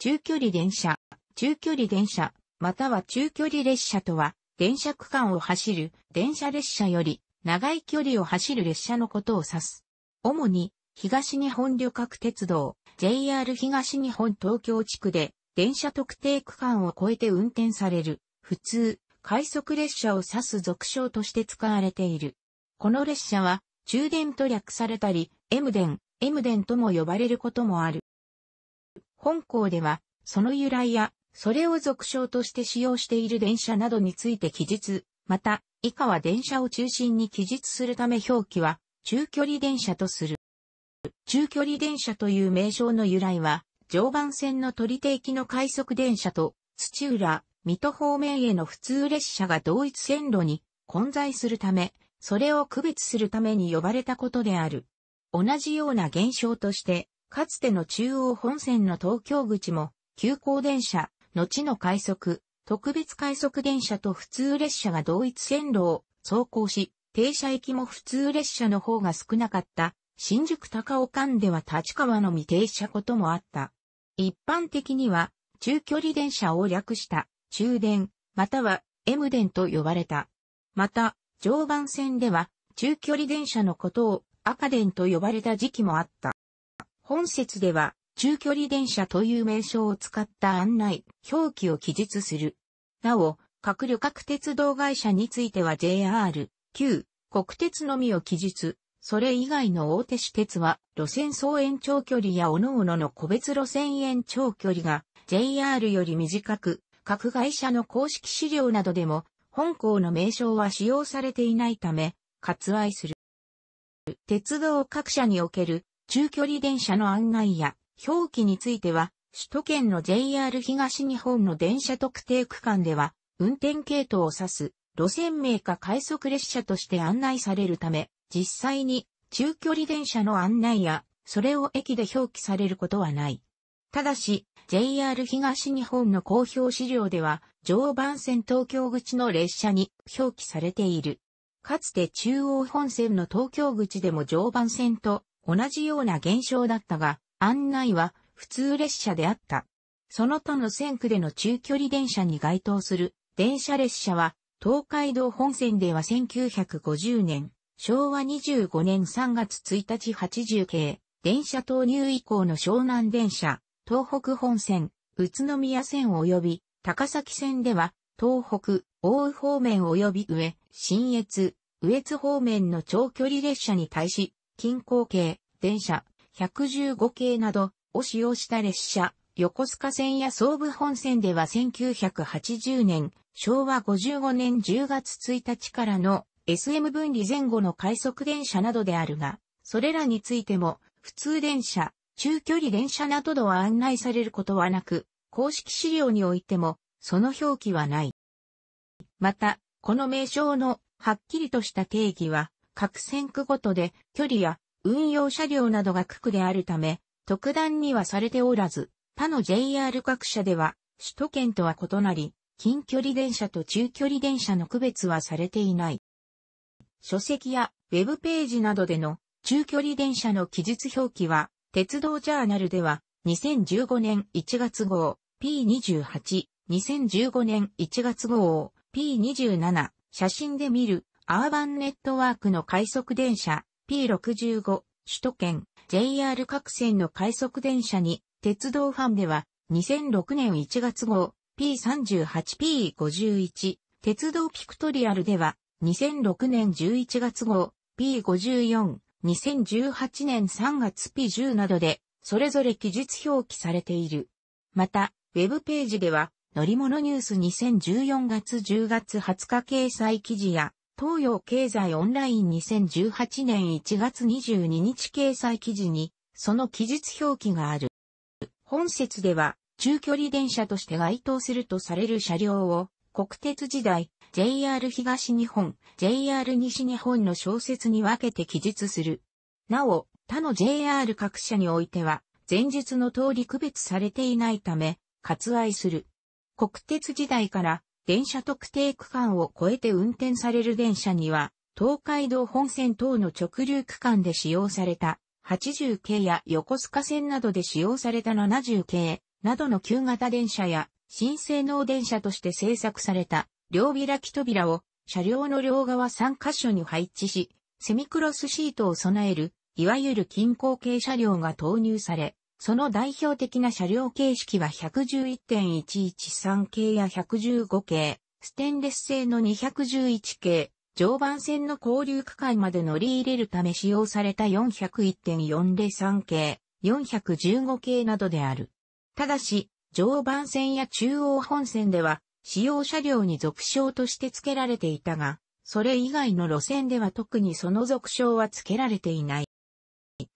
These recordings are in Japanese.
中距離電車、中距離電車、または中距離列車とは、電車区間を走る電車列車より長い距離を走る列車のことを指す。主に、東日本旅客鉄道、JR 東日本東京地区で、電車特定区間を超えて運転される、普通、快速列車を指す俗称として使われている。この列車は、中電と略されたり、M 電、M 電とも呼ばれることもある。本校では、その由来や、それを俗称として使用している電車などについて記述、また、以下は電車を中心に記述するため表記は、中距離電車とする。中距離電車という名称の由来は、常磐線の取り定期の快速電車と、土浦、水戸方面への普通列車が同一線路に混在するため、それを区別するために呼ばれたことである。同じような現象として、かつての中央本線の東京口も、急行電車、後の快速、特別快速電車と普通列車が同一線路を走行し、停車駅も普通列車の方が少なかった、新宿高尾間では立川のみ停車こともあった。一般的には、中距離電車を略した、中電、または M 電と呼ばれた。また、常磐線では、中距離電車のことを赤電と呼ばれた時期もあった。本説では、中距離電車という名称を使った案内、表記を記述する。なお、各旅客鉄道会社については JR、旧、国鉄のみを記述。それ以外の大手私鉄は、路線総延長距離や各々の個別路線延長距離が JR より短く、各会社の公式資料などでも、本校の名称は使用されていないため、割愛する。鉄道各社における中距離電車の案内や表記については、首都圏の JR 東日本の電車特定区間では、運転系統を指す路線名か快速列車として案内されるため、実際に中距離電車の案内や、それを駅で表記されることはない。ただし、JR 東日本の公表資料では、常磐線東京口の列車に表記されている。かつて中央本線の東京口でも常磐線と同じような現象だったが、案内は普通列車であった。その他の線区での中距離電車に該当する電車列車は、東海道本線では1950年、昭和25年3月1日80系、電車投入以降の湘南電車、東北本線、宇都宮線及び高崎線では、東北、大宇方面及び上、新越、上越方面の長距離列車に対し、近郊系、電車、115系などを使用した列車、横須賀線や総武本線では1980年、昭和55年10月1日からの SM 分離前後の快速電車などであるが、それらについても、普通電車、中距離電車などは案内されることはなく、公式資料においても、その表記はない。また、この名称のはっきりとした定義は各線区ごとで距離や運用車両などが区区であるため、特段にはされておらず、他の JR 各社では首都圏とは異なり、近距離電車と中距離電車の区別はされていない。書籍やウェブページなどでの中距離電車の記述表記は、鉄道ジャーナルでは2015年1月号 P28、2015年1月号 P27、写真で見るアーバンネットワークの快速電車 P65 首都圏 JR 各線の快速電車に鉄道ファンでは2006年1月号 P38P51 鉄道ピクトリアルでは2006年11月号 P54 2018年3月 P10 などで、それぞれ記述表記されている。また、ウェブページでは、乗り物ニュース2014月10月20日掲載記事や、東洋経済オンライン2018年1月22日掲載記事に、その記述表記がある。本説では、中距離電車として該当するとされる車両を、国鉄時代、JR 東日本、JR 西日本の小説に分けて記述する。なお、他の JR 各社においては、前述の通り区別されていないため、割愛する。国鉄時代から電車特定区間を超えて運転される電車には、東海道本線等の直流区間で使用された80系や横須賀線などで使用された70系などの旧型電車や新性能電車として製作された両開き扉を車両の両側3カ所に配置し、セミクロスシートを備える、いわゆる均衡系車両が投入され、その代表的な車両形式は111.113系や115系、ステンレス製の211系、常磐線の交流区間まで乗り入れるため使用された401.403系、415系などである。ただし、常磐線や中央本線では、使用車両に俗称として付けられていたが、それ以外の路線では特にその俗称は付けられていない。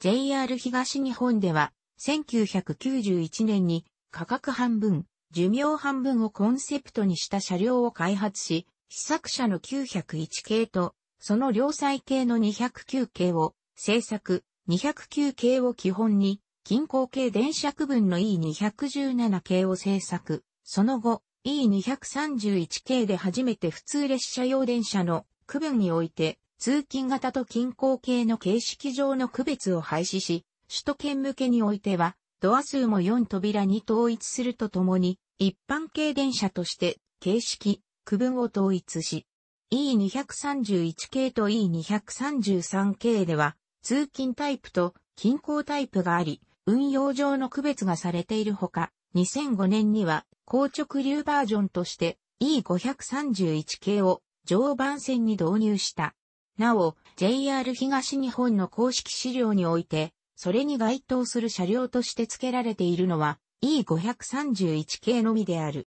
JR 東日本では、1991年に価格半分、寿命半分をコンセプトにした車両を開発し、試作車の901系と、その両載系の209系を製作、209系を基本に、近郊系電車区分の E217 系を製作、その後、E231 系で初めて普通列車用電車の区分において、通勤型と近郊系の形式上の区別を廃止し、首都圏向けにおいては、ドア数も4扉に統一するとともに、一般系電車として、形式、区分を統一し、E231 系と E233 系では、通勤タイプと近郊タイプがあり、運用上の区別がされているほか、2005年には、硬直流バージョンとして E531 系を常磐線に導入した。なお、JR 東日本の公式資料において、それに該当する車両として付けられているのは E531 系のみである。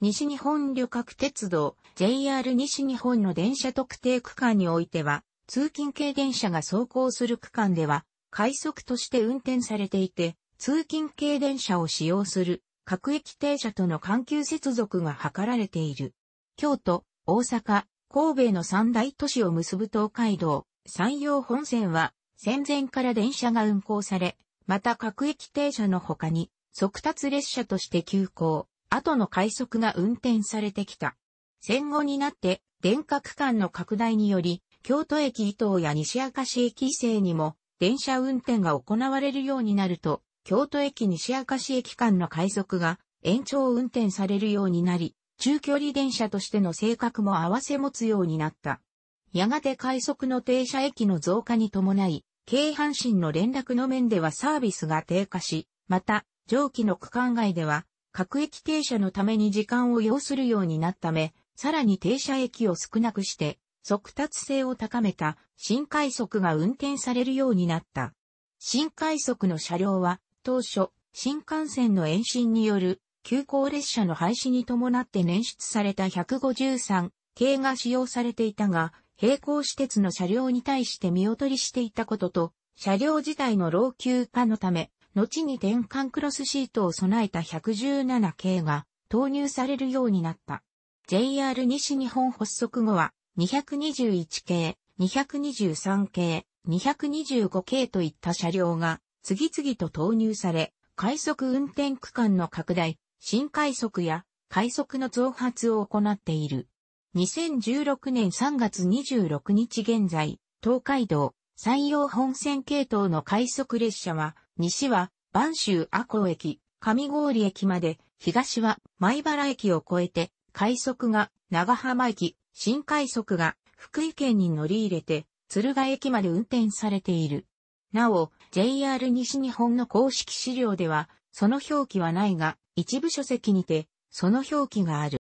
西日本旅客鉄道 JR 西日本の電車特定区間においては、通勤系電車が走行する区間では、快速として運転されていて、通勤系電車を使用する各駅停車との環球接続が図られている。京都、大阪、神戸の三大都市を結ぶ東海道、山陽本線は戦前から電車が運行され、また各駅停車の他に、速達列車として急行、後の快速が運転されてきた。戦後になって、電化区間の拡大により、京都駅伊東や西明石駅伊勢にも、電車運転が行われるようになると、京都駅西明石駅間の快速が延長運転されるようになり、中距離電車としての性格も合わせ持つようになった。やがて快速の停車駅の増加に伴い、京阪神の連絡の面ではサービスが低下し、また、上記の区間外では、各駅停車のために時間を要するようになったため、さらに停車駅を少なくして、速達性を高めた新快速が運転されるようになった。新快速の車両は、当初、新幹線の延伸による急行列車の廃止に伴って捻出された153系が使用されていたが、並行私鉄の車両に対して見劣りしていたことと、車両自体の老朽化のため、後に転換クロスシートを備えた117系が投入されるようになった。JR 西日本発足後は、221系、223系、225系といった車両が次々と投入され、快速運転区間の拡大、新快速や快速の増発を行っている。2016年3月26日現在、東海道、山陽本線系統の快速列車は、西は、万州阿古駅、上郡駅まで、東は、米原駅を越えて、快速が、長浜駅、新快速が、福井県に乗り入れて、敦賀駅まで運転されている。なお、JR 西日本の公式資料では、その表記はないが、一部書籍にて、その表記がある。